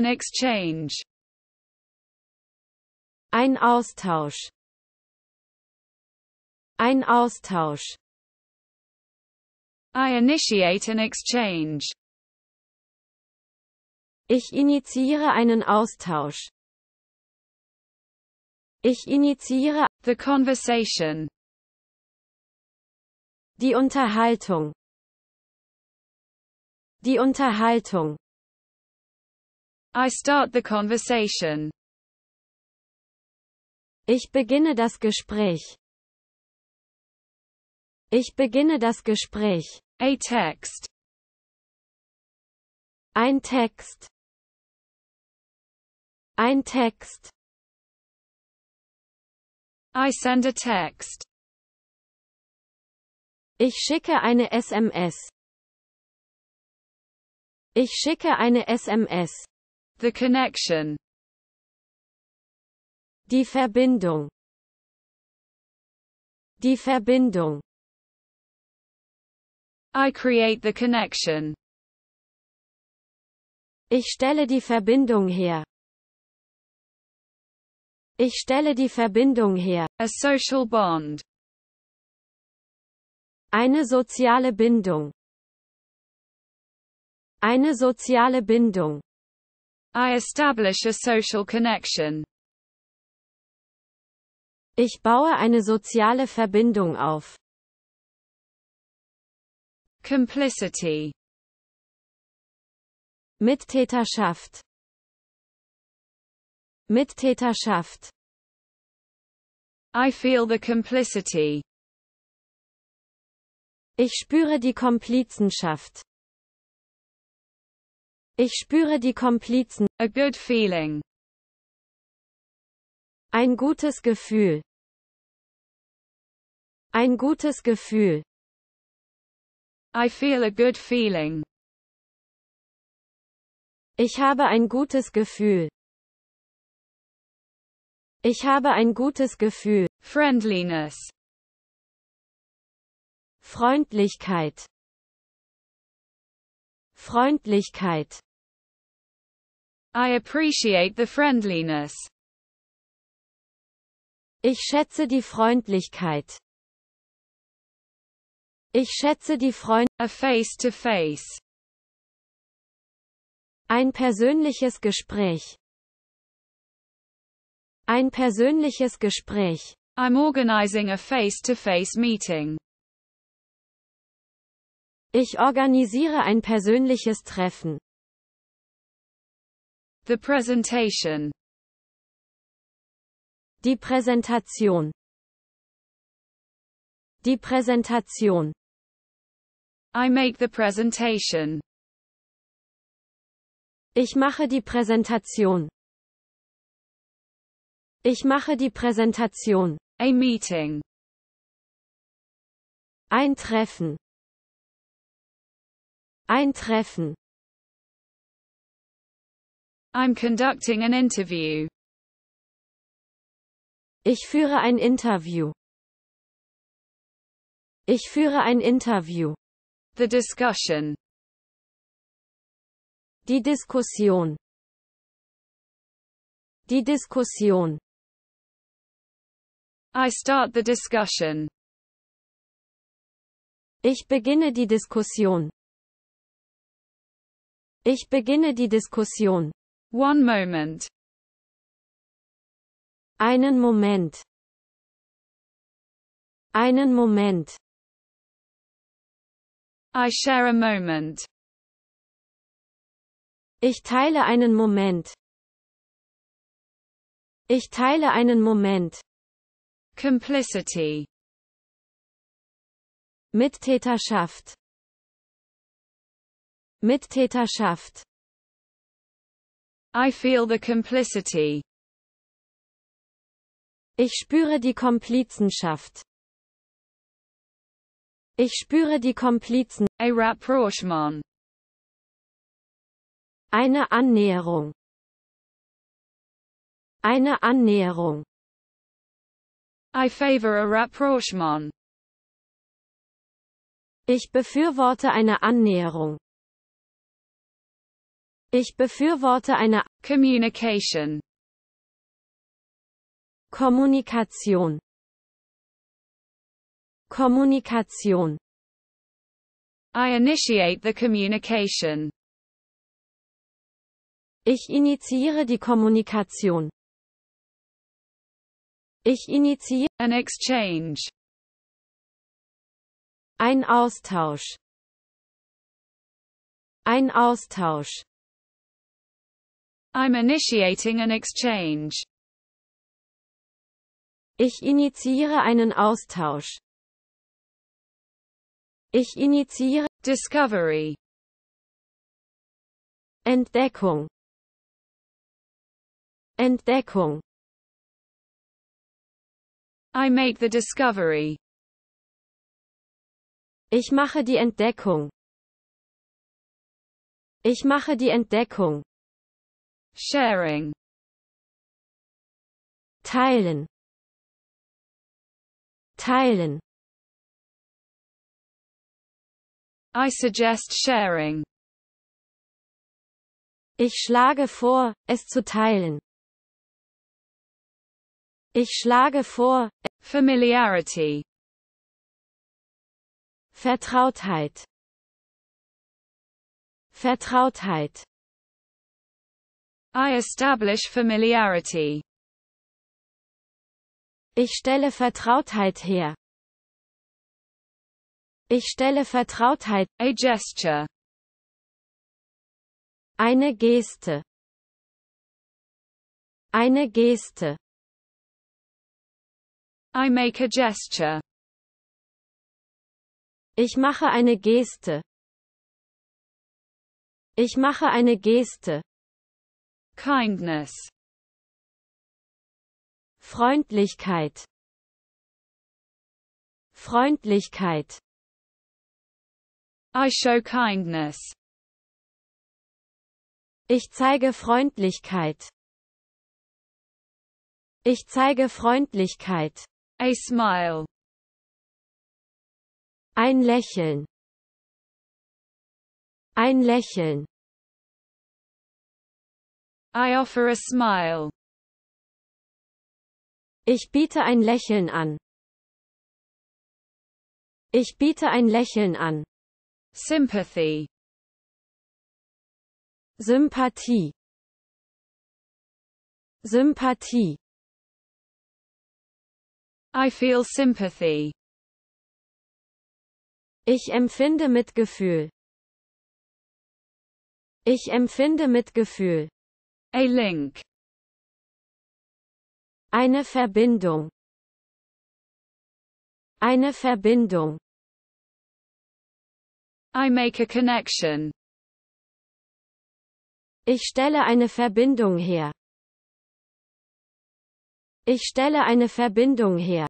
An exchange. Ein Austausch. Ein Austausch. I initiate an exchange. Ich initiiere einen Austausch. Ich initiiere the conversation. Die Unterhaltung. Die Unterhaltung. I start the conversation. Ich beginne das Gespräch. Ich beginne das Gespräch. A text. Ein Text. Ein Text. I send a text. Ich schicke eine SMS. Ich schicke eine SMS. The connection. Die Verbindung. Die Verbindung. I create the connection. Ich stelle die Verbindung her. Ich stelle die Verbindung her. A social bond. Eine soziale Bindung. Eine soziale Bindung. I establish a social connection. Ich baue eine soziale Verbindung auf. Complicity. Mittäterschaft. Mittäterschaft. I feel the complicity. Ich spüre die Komplizenschaft. Ich spüre die Komplizen. A good feeling. Ein gutes Gefühl. Ein gutes Gefühl. I feel a good feeling. Ich habe ein gutes Gefühl. Ich habe ein gutes Gefühl. Friendliness. Freundlichkeit. Freundlichkeit. I appreciate the friendliness. Ich schätze die Freundlichkeit. Ich schätze die Freund. A face to face. Ein persönliches Gespräch. Ein persönliches Gespräch. I'm organizing a face-to-face -face meeting. Ich organisiere ein persönliches Treffen. The presentation. Die Präsentation. Die Präsentation. I make the presentation. Ich mache die Präsentation. Ich mache die Präsentation. A meeting. Ein Treffen. Ein Treffen. I'm conducting an interview. Ich führe ein Interview. Ich führe ein Interview. The discussion. Die Diskussion. Die Diskussion. I start the discussion. Ich beginne die Diskussion. Ich beginne die Diskussion. One moment. Einen Moment. Einen Moment. I share a moment. Ich teile einen Moment. Ich teile einen Moment. Complicity. Mittäterschaft. Mittäterschaft. I feel the complicity. Ich spüre die Komplizenschaft. Ich spüre die Komplizen. A rapprochement. Eine Annäherung. Eine Annäherung. I favor a rapprochement. Ich befürworte eine Annäherung. Ich befürworte eine Communication. Kommunikation. Kommunikation. I initiate the communication. Ich initiiere die Kommunikation. Ich initiiere an exchange. Ein Austausch. Ein Austausch. I'm initiating an exchange. Ich initiiere einen Austausch. Ich initiiere Discovery. Entdeckung. Entdeckung. I make the discovery. Ich mache die Entdeckung. Ich mache die Entdeckung sharing teilen teilen I suggest sharing Ich schlage vor, es zu teilen. Ich schlage vor Familiarity Vertrautheit Vertrautheit I establish familiarity. Ich stelle Vertrautheit her. Ich stelle Vertrautheit. A gesture. Eine Geste. Eine Geste. I make a gesture. Ich mache eine Geste. Ich mache eine Geste. Kindness. Freundlichkeit. Freundlichkeit. I show kindness. Ich zeige Freundlichkeit. Ich zeige Freundlichkeit. A smile. Ein Lächeln. Ein Lächeln. I offer a smile. Ich biete ein Lächeln an. Ich biete ein Lächeln an. Sympathy. Sympathie. Sympathie. I feel sympathy. Ich empfinde Mitgefühl. Ich empfinde Mitgefühl. A link. Eine Verbindung. Eine Verbindung. I make a connection. Ich stelle eine Verbindung her. Ich stelle eine Verbindung her.